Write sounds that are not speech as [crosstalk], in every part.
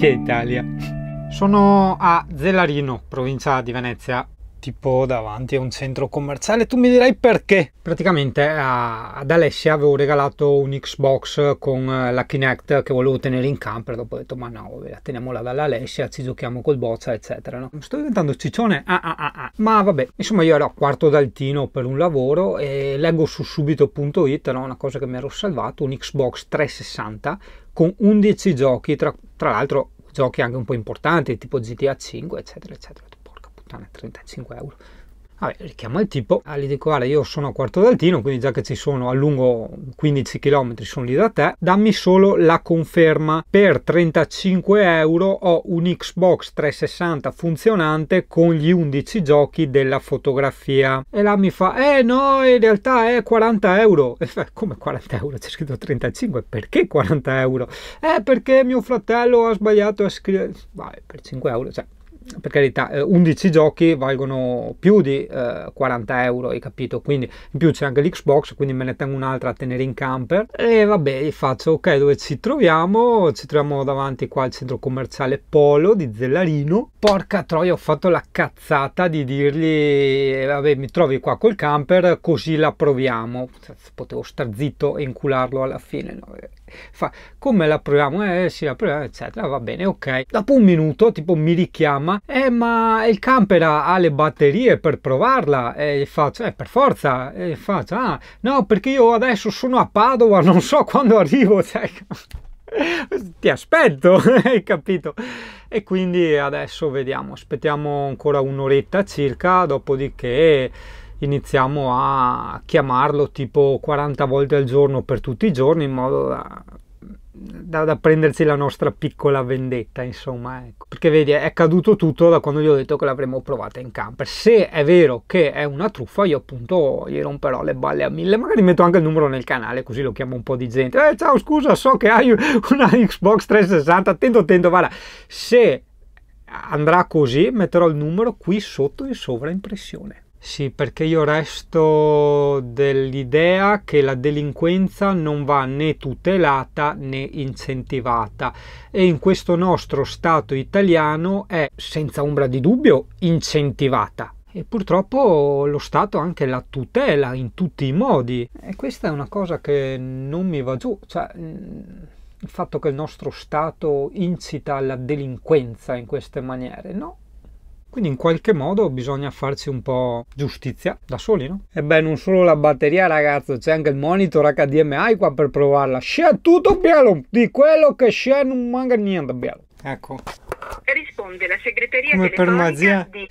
che Italia. Sono a Zellarino, provincia di Venezia, tipo davanti a un centro commerciale. Tu mi dirai perché? Praticamente ad Alessia avevo regalato un Xbox con eh, la Kinect che volevo tenere in camper. Dopo ho detto: Ma no, la teniamola dall'Alessia, ci giochiamo col boccia, eccetera. No? Sto diventando ciccione. Ah, ah, ah, ah. Ma vabbè, insomma, io ero a quarto d'altino per un lavoro e leggo su subito.it no? una cosa che mi ero salvato: un Xbox 360 con 11 giochi, tra, tra l'altro giochi anche un po' importanti, tipo GTA 5, eccetera, eccetera. Porca puttana, 35 euro. Vabbè, richiamo il tipo, ah, di dico guarda io sono a Quarto d'Altino, quindi già che ci sono a lungo 15 km sono lì da te, dammi solo la conferma, per 35 euro ho un Xbox 360 funzionante con gli 11 giochi della fotografia. E là mi fa, eh no, in realtà è 40 euro. E fa, come 40 euro? C'è scritto 35, perché 40 euro? Eh perché mio fratello ha sbagliato a scrivere, vai per 5 euro, cioè per carità, 11 eh, giochi valgono più di eh, 40 euro, hai capito? Quindi in più c'è anche l'Xbox, quindi me ne tengo un'altra a tenere in camper. E vabbè, faccio, ok, dove ci troviamo? Ci troviamo davanti qua al centro commerciale Polo di Zellarino. Porca troia, ho fatto la cazzata di dirgli, eh, vabbè, mi trovi qua col camper, così la proviamo. Cioè, potevo star zitto e incularlo alla fine, no? Eh fa come la proviamo? Eh, eh sì, la proviamo, eccetera, va bene, ok. Dopo un minuto tipo mi richiama, eh ma il camper ha le batterie per provarla? E faccio, eh per forza, e faccio, ah no perché io adesso sono a Padova, [laughs] non so quando arrivo, [laughs] cioè, ti aspetto, [laughs] hai capito? E quindi adesso vediamo, aspettiamo ancora un'oretta circa, dopodiché iniziamo a chiamarlo tipo 40 volte al giorno per tutti i giorni in modo da, da, da prenderci la nostra piccola vendetta insomma ecco. perché vedi è caduto tutto da quando gli ho detto che l'avremmo provata in camper se è vero che è una truffa io appunto gli romperò le balle a mille magari metto anche il numero nel canale così lo chiamo un po' di gente eh ciao scusa so che hai una Xbox 360 attento attento guarda se andrà così metterò il numero qui sotto in sovraimpressione sì, perché io resto dell'idea che la delinquenza non va né tutelata né incentivata e in questo nostro Stato italiano è senza ombra di dubbio incentivata. E purtroppo lo Stato anche la tutela in tutti i modi. E questa è una cosa che non mi va giù. Cioè, mm, il fatto che il nostro Stato incita alla delinquenza in queste maniere, no? Quindi in qualche modo bisogna farsi un po' giustizia da soli, no? E beh, non solo la batteria, ragazzo, c'è anche il monitor HDMI qua per provarla. C'è tutto bello, di quello che c'è non manca niente bello. Ecco. Risponde la segreteria Come per magia. Di...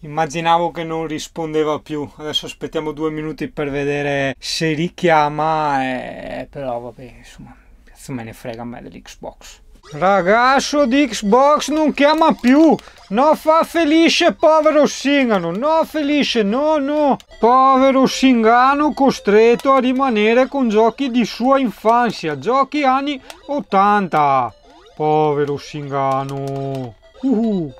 Immaginavo che non rispondeva più. Adesso aspettiamo due minuti per vedere se richiama, e... però vabbè, insomma, cazzo me ne frega a me dell'Xbox. Ragazzo di Xbox non chiama più! No, fa felice povero Singano! No, felice, no, no! Povero Singano costretto a rimanere con giochi di sua infanzia, giochi anni 80! Povero Singano! Uhuh.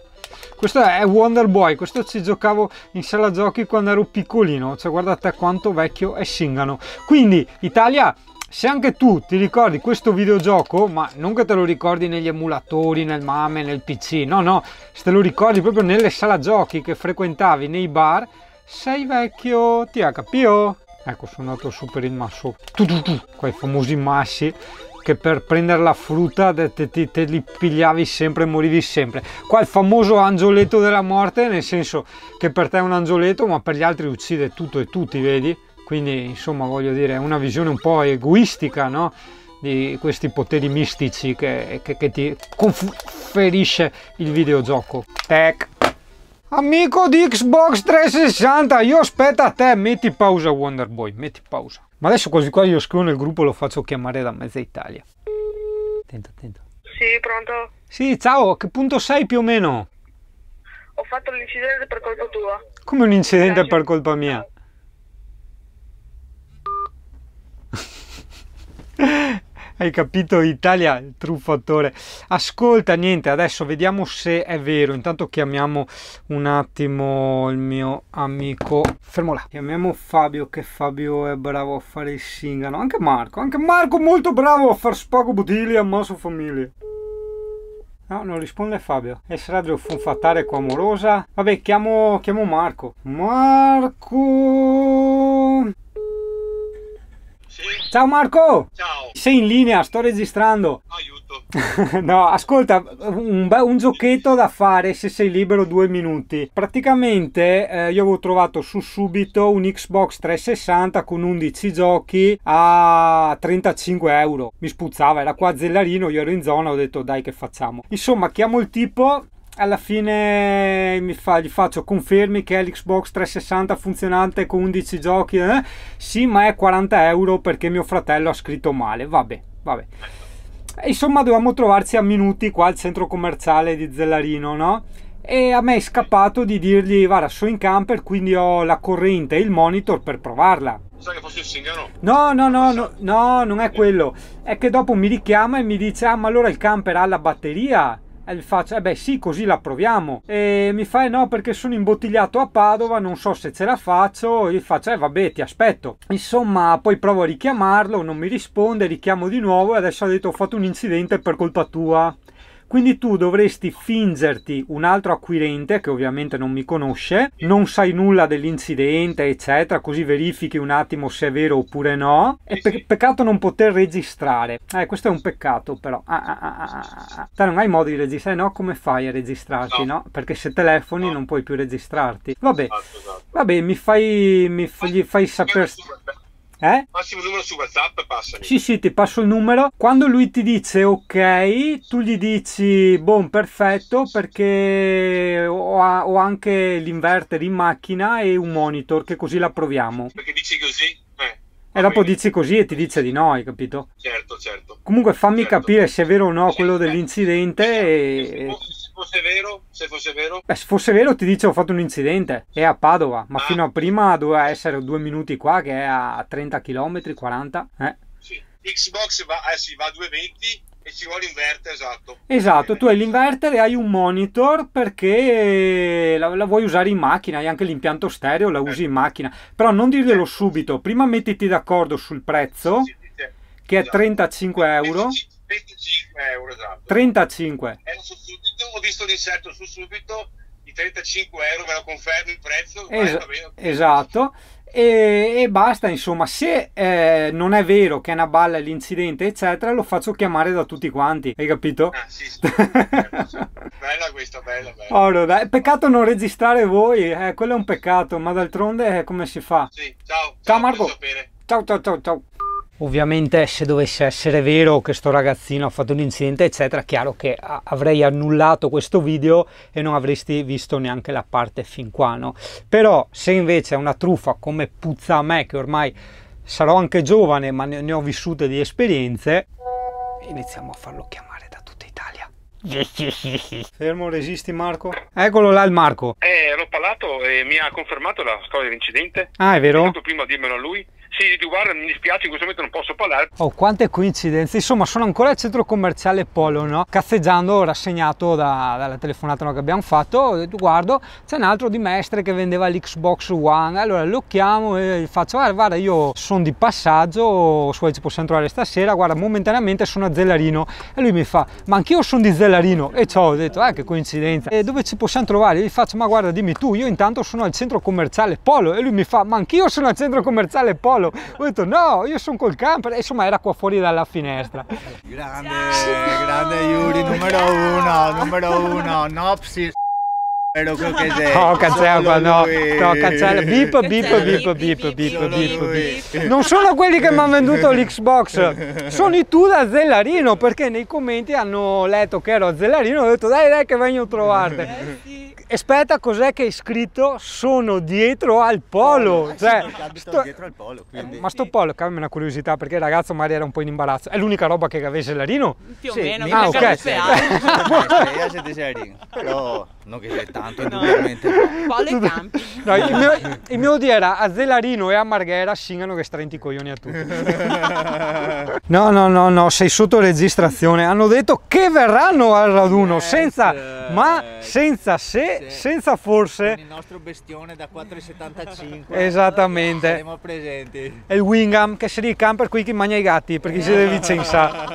Questo è Wonder Boy, questo ci giocavo in sala giochi quando ero piccolino, cioè guardate quanto vecchio è Singano. Quindi, Italia, se anche tu ti ricordi questo videogioco, ma non che te lo ricordi negli emulatori, nel MAME, nel PC, no, no, se te lo ricordi proprio nelle sala giochi che frequentavi nei bar, sei vecchio, ti ha capito? Ecco, sono andato su per il masso, tu, tu, tu, quei famosi massi che per prendere la frutta te, te, te, li pigliavi sempre e morivi sempre. Qua il famoso angioletto della morte, nel senso che per te è un angioletto, ma per gli altri uccide tutto e tutti, vedi? Quindi, insomma, voglio dire, è una visione un po' egoistica, no? Di questi poteri mistici che, che, che ti conferisce il videogioco. Tech. Amico di Xbox 360, io aspetto a te, metti pausa Wonderboy, metti pausa. Ma adesso quasi quasi io scrivo nel gruppo e lo faccio chiamare da mezza Italia. Attento, attento. Sì, pronto? Sì, ciao, a che punto sei più o meno? Ho fatto l'incidente per colpa tua. Come un incidente per colpa mia? [laughs] Hai capito Italia, il truffatore. Ascolta, niente, adesso vediamo se è vero. Intanto chiamiamo un attimo il mio amico. Fermo là. Chiamiamo Fabio, che Fabio è bravo a fare il singano. Anche Marco, anche Marco molto bravo a far spago bottiglie a Maso Famiglia. No, non risponde Fabio. E sarebbe un fatare qua amorosa. Vabbè, chiamo, chiamo Marco. Marco! Sì. Ciao Marco! Ciao! Sei in linea, sto registrando. Aiuto! [laughs] no, ascolta, un, un, giochetto da fare se sei libero due minuti. Praticamente eh, io avevo trovato su subito un Xbox 360 con 11 giochi a 35 euro. Mi spuzzava, era qua a Zellarino, io ero in zona, ho detto dai che facciamo. Insomma, chiamo il tipo, alla fine mi fa, gli faccio confermi che è l'Xbox 360 funzionante con 11 giochi eh? sì ma è 40 euro perché mio fratello ha scritto male vabbè vabbè insomma dovevamo trovarci a minuti qua al centro commerciale di Zellarino no? e a me è scappato di dirgli guarda sono in camper quindi ho la corrente e il monitor per provarla che fosse il singano? No, no, no, no, no, non è quello. È che dopo mi richiama e mi dice: Ah, ma allora il camper ha la batteria? e eh, gli faccio, eh beh sì, così la proviamo. E mi fai no perché sono imbottigliato a Padova, non so se ce la faccio. E gli faccio, eh vabbè, ti aspetto. Insomma, poi provo a richiamarlo, non mi risponde, richiamo di nuovo e adesso ha detto ho fatto un incidente per colpa tua. Quindi tu dovresti fingerti un altro acquirente che ovviamente non mi conosce, non sai nulla dell'incidente, eccetera, così verifichi un attimo se è vero oppure no. E pe- peccato non poter registrare. Eh, questo è un peccato però. Ah ah ah, ah, ah, ah, te non hai modo di registrare, no? Come fai a registrarti, no? no? Perché se telefoni no. non puoi più registrarti. Vabbè, esatto, esatto. vabbè mi fai, mi fai, fai sapere... Eh? Massimo numero su WhatsApp, e passami. Sì, sì, ti passo il numero. Quando lui ti dice ok, tu gli dici buon, perfetto, perché ho, ho anche l'inverter in macchina e un monitor, che così la proviamo. Perché dici così? Eh, e dopo dici così e ti dice di no, hai capito? Certo, certo. Comunque fammi certo. capire se è vero o no quello dell'incidente. E fosse vero, se fosse vero? Beh, se fosse vero ti dice ho fatto un incidente, è a Padova, ma ah. fino a prima doveva essere due minuti qua che è a 30 km, 40. Eh. Sì. Xbox va, eh, sì, va a 220 e ci vuole inverter, esatto. Esatto, tu hai l'inverter e hai un monitor perché la, la, vuoi usare in macchina, hai anche l'impianto stereo, la usi in eh. macchina. Però non dirglielo subito, prima mettiti d'accordo sul prezzo, sì, sì, che è esatto. 35 euro. 25 euro, esatto. 35. È ho visto l'inserto su subito, i 35 euro, me lo confermo il prezzo? Es- bene, esatto. E, e, basta, insomma, se eh, non è vero che è una balla l'incidente, eccetera, lo faccio chiamare da tutti quanti, hai capito? Ah, sì, sì. [laughs] bella questa, bella, bella. Allora, peccato non registrare voi, eh, quello è un peccato, ma d'altronde eh, come si fa? Sì, ciao. Ciao, ciao Marco. ciao, ciao, ciao. Ovviamente se dovesse essere vero che sto ragazzino ha fatto un incidente eccetera, chiaro che avrei annullato questo video e non avresti visto neanche la parte fin qua, no? Però se invece è una truffa come puzza a me che ormai sarò anche giovane ma ne, ho vissute di esperienze, iniziamo a farlo chiamare da tutta Italia. [laughs] Fermo, resisti Marco? Eccolo là il Marco. Eh, l'ho parlato e mi ha confermato la storia dell'incidente. Ah, è vero? È prima a dirmelo a lui. Sì, di guarda, mi dispiace, in questo momento non posso parlare. Oh, quante coincidenze. Insomma, sono ancora al centro commerciale Polo, no? Cazzeggiando, rassegnato da, dalla telefonata no, che abbiamo fatto, ho detto, guardo, c'è un altro di Mestre che vendeva l'Xbox One. Allora lo chiamo e gli faccio, guarda, guarda io sono di passaggio, suoi ci possiamo trovare stasera, guarda, momentaneamente sono a Zellarino. E lui mi fa, ma anch'io sono di Zellarino. E ciò, ho detto, ah, che coincidenza. E dove ci possiamo trovare? Gli faccio, ma guarda, dimmi tu, io intanto sono al centro commerciale Polo. E lui mi fa, ma anch'io sono al centro commerciale Polo solo. Ho detto no, io sono col camper. E, insomma, era qua fuori dalla finestra. Grande, Ciao. grande Yuri, numero uno, numero uno, Nopsis lo che [laughs] Oh, cazzello, no, no, cazzello, bip, bip, bip, bip, bip, bip, bip. Non sono quelli che mi hanno venduto [laughs] l'Xbox, sono i tu da Zellarino, perché nei commenti hanno letto che ero a Zellarino e ho detto dai dai che vengo a trovarti. Eh, aspetta, cos'è che hai scritto? Sono dietro al polo. Eh, cioè, sì, sto... dietro al polo eh, quindi... ma sto polo, cavolo, una curiosità, perché il ragazzo magari era un po' in imbarazzo. È l'unica roba che aveva Zellarino? Più o sì, meno, ah, ok. Però non che c'è tanto, no. indubbiamente. Quale campi? No, il, mio, [laughs] il mio odio era a Zelarino e a Marghera singano che strenti i coglioni a tutti. [laughs] No, no, no, no, sei sotto registrazione. Hanno detto che verranno al raduno yes. Eh, senza eh, ma, eh, senza se, yes. senza forse. Con il nostro bestione da 4,75. Esattamente. Saremo presenti. E il Wingham che si ricampa per qui che mangia i gatti, perché si deve Vicenza. [laughs]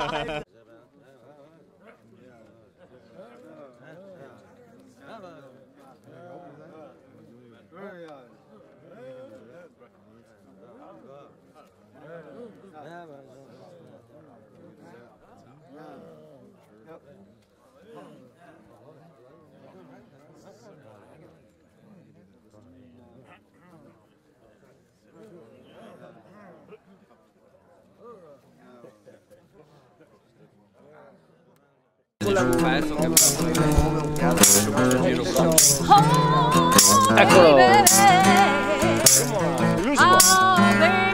Eccolo!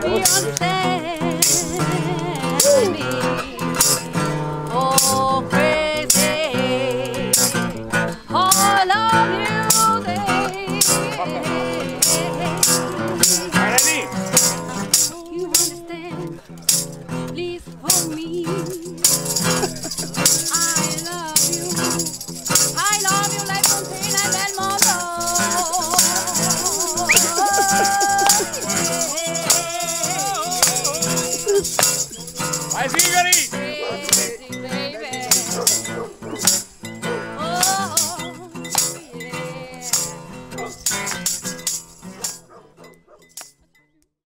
Oh, baby,